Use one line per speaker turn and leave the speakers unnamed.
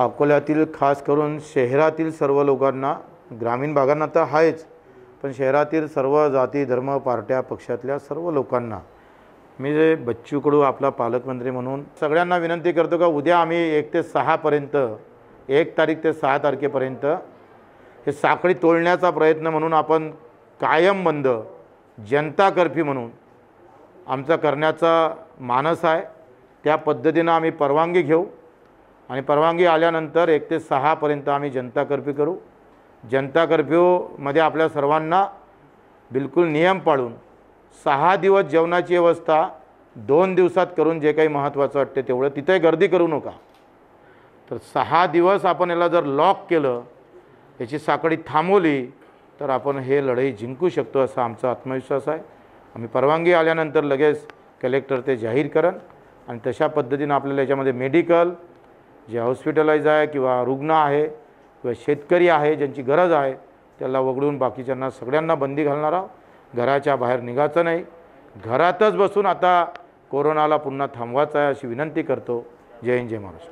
अकोल्यातील खास करून शहरातील सर्व लोकांना ग्रामीण भागांना तर आहेच पण शहरातील सर्व जाती धर्म पार्ट्या पक्षातल्या सर्व लोकांना मी जे बच्चू कडू आपला पालकमंत्री म्हणून सगळ्यांना विनंती करतो का उद्या आम्ही एक ते सहापर्यंत एक तारीख ते सहा तारखेपर्यंत हे साखळी तोडण्याचा प्रयत्न म्हणून आपण कायम बंद जनता कर्फ्यू म्हणून आमचा करण्याचा मानस आहे त्या पद्धतीनं आम्ही परवानगी घेऊ आणि परवानगी आल्यानंतर एक ते सहापर्यंत आम्ही जनता कर्फ्यू करू जनता कर्फ्यूमध्ये आपल्या सर्वांना बिलकुल नियम पाळून सहा दिवस जेवणाची व्यवस्था दोन दिवसात करून जे काही महत्त्वाचं वाटते तेवढं तिथे गर्दी करू नका तर सहा दिवस आपण याला जर लॉक केलं याची साखळी थांबवली तर आपण हे लढाई जिंकू शकतो असा आमचा आत्मविश्वास आहे आम्ही परवानगी आल्यानंतर लगेच कलेक्टर ते जाहीर करन आणि तशा पद्धतीनं आपल्याला याच्यामध्ये मेडिकल जे हॉस्पिटलाइज आहे किंवा रुग्ण आहे किंवा शेतकरी आहे ज्यांची गरज आहे त्याला वगळून बाकीच्यांना सगळ्यांना बंदी घालणार आहोत घराच्या बाहेर निघायचं नाही घरातच बसून आता कोरोनाला पुन्हा थांबवायचं आहे अशी विनंती करतो जय हिंद जय महाराष्ट्र